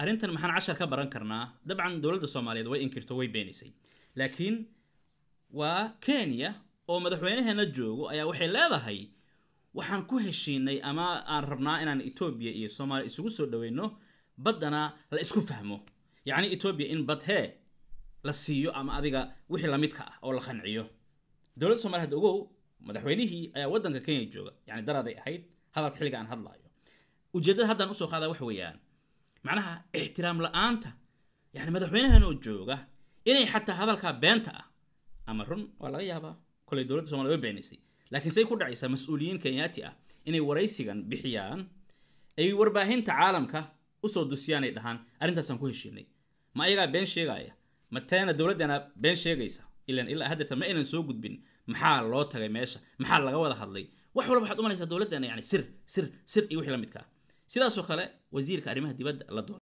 arrintan maxaan cashar ka baran karnaa dabcan dowladda soomaaliyeed way inkirto way beenisay laakiin waa kenya oo madaxweynaheena joogo ayaa waxay leedahay waxaan ku heshiinay ama aan rabnaa inaan etoobiya iyo soomaaliya isugu soo dhaweyno baddana la isku fahmo yacni etoobiya in bad hee la siiyo ama adiga wixii lamidka ah oo la qanciyo dowladda somaliyed ogow madaxweynihii ayaa waddanka kenya jooga yacni daraaday ahayd hadalka xilliga aan hadlaayo ujeeddada haddaan usoo qaadaa wax weeyaan macnaha ixtiraam la-aanta yani madaxweynahan oo jooga inay xataa hadalkaa beenta ah ama run waa laga yaabaa koley dowladda somaliyed wa beenaysay laakiin say ku dhacaysaa mas-uuliyiin kenyaati ah inay waraysigan bixiyaan ay warbaahinta caalamka usoo dusiyaanay dhahaan arrintaasaan ku heshiinay ma ayagaa been sheegaya ma teena been sheegaysa ilan ilaa haddeertan ma aynan soo gudbin maxaa loo tagay meesha maxaa laga wada hadlay wax walba waxaad u malaysaa dowladdana yani sir sir sir iyo wixii la ah sidaasoo kale wasiirka arrimaha dibadda la doona